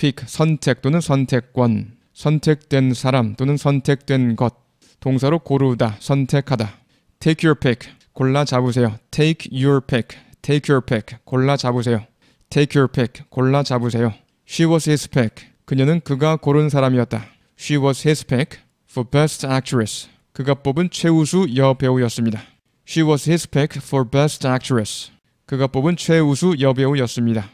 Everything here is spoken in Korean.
pick 선택 또는 선택권, 선택된 사람 또는 선택된 것, 동사로 고르다, 선택하다. take your pick 골라 잡으세요. take your pick, take your pick 골라 잡으세요. take your pick 골라 잡으세요. she was his pick 그녀는 그가 고른 사람이었다. she was his pick for best actress 그가 뽑은 최우수 여배우였습니다. she was his pick for best actress 그가 뽑은 최우수 여배우였습니다.